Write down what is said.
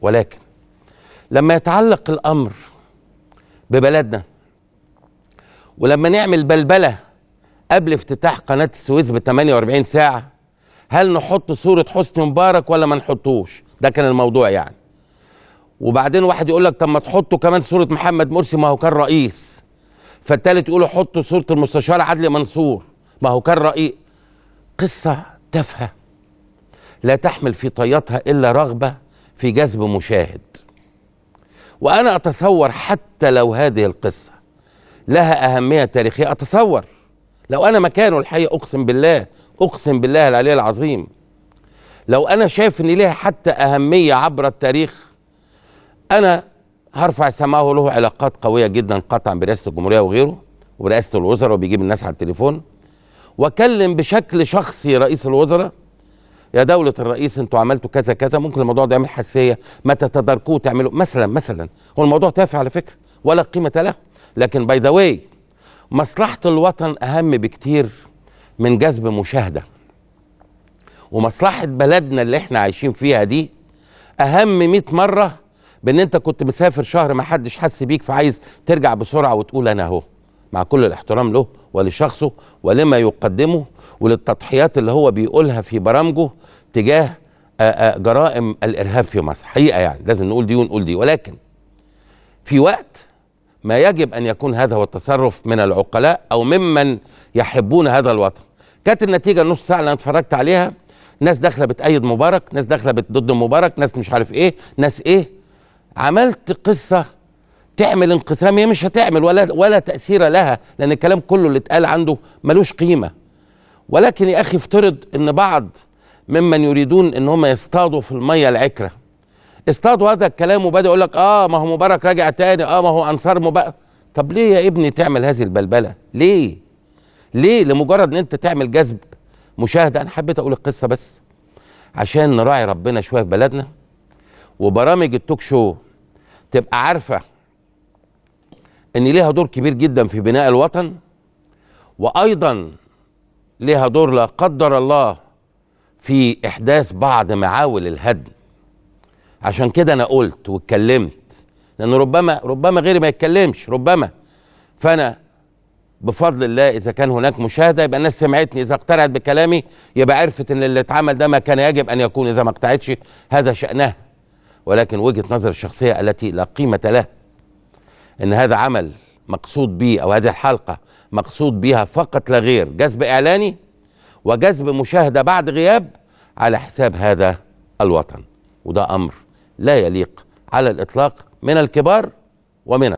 ولكن لما يتعلق الامر ببلدنا ولما نعمل بلبله قبل افتتاح قناه السويس ب 48 ساعه هل نحط صوره حسني مبارك ولا ما نحطوش ده كان الموضوع يعني وبعدين واحد يقول لك طب ما تحطوا كمان صوره محمد مرسي ما هو كان رئيس فالتالت يقولوا حطوا صوره المستشار عدلي منصور ما هو كان رئيس قصه تافهه لا تحمل في طياتها الا رغبه في جذب مشاهد وأنا أتصور حتى لو هذه القصة لها أهمية تاريخية أتصور لو أنا مكانه الحقيقة أقسم بالله أقسم بالله العلي العظيم لو أنا شايف إن ليها حتى أهمية عبر التاريخ أنا هرفع سماعه له علاقات قوية جدا قطعا برئاسة الجمهورية وغيره ورئاسة الوزراء وبيجيب الناس على التليفون وأكلم بشكل شخصي رئيس الوزراء يا دوله الرئيس انتوا عملتوا كذا كذا ممكن الموضوع ده يعمل حساسيه ما تتداركوه تعملوا مثلا مثلا هو الموضوع تافه على فكره ولا قيمه له لكن باي ذا واي مصلحه الوطن اهم بكتير من جذب مشاهده ومصلحه بلدنا اللي احنا عايشين فيها دي اهم 100 مره بان انت كنت مسافر شهر ما حدش حس بيك فعايز ترجع بسرعه وتقول انا اهو مع كل الاحترام له ولشخصه ولما يقدمه وللتضحيات اللي هو بيقولها في برامجه تجاه آه، آه، جرائم الارهاب في مصر حقيقه يعني لازم نقول دي ونقول دي ولكن في وقت ما يجب ان يكون هذا هو التصرف من العقلاء او ممن يحبون هذا الوطن كانت النتيجه نص ساعه اللي انا اتفرجت عليها ناس داخله بتأيد مبارك ناس داخله ضد مبارك ناس مش عارف ايه ناس ايه عملت قصه تعمل انقسام هي مش هتعمل ولا ولا تاثير لها لان الكلام كله اللي اتقال عنده ملوش قيمه ولكن يا اخي افترض ان بعض ممن يريدون ان هم يصطادوا في الميه العكره اصطادوا هذا الكلام وبدا يقول لك اه ما هو مبارك راجع تاني اه ما هو انصار مبارك طب ليه يا ابني تعمل هذه البلبله ليه ليه لمجرد ان انت تعمل جذب مشاهده انا حبيت اقول القصه بس عشان نراعي ربنا شويه في بلدنا وبرامج التوك شو تبقى عارفه ان ليها دور كبير جدا في بناء الوطن وايضا ليها دور لا قدر الله في احداث بعض معاول الهدم عشان كده انا قلت واتكلمت لان ربما ربما غيري ما يتكلمش ربما فانا بفضل الله اذا كان هناك مشاهده يبقى الناس سمعتني اذا اقتنعت بكلامي يبقى عرفت ان اللي اتعمل ده ما كان يجب ان يكون اذا ما اقتنعتش هذا شانها ولكن وجهه نظر الشخصيه التي لا قيمه لها ان هذا عمل مقصود به او هذه الحلقه مقصود بها فقط لا غير جذب اعلاني وجذب مشاهده بعد غياب على حساب هذا الوطن وده امر لا يليق على الاطلاق من الكبار ومن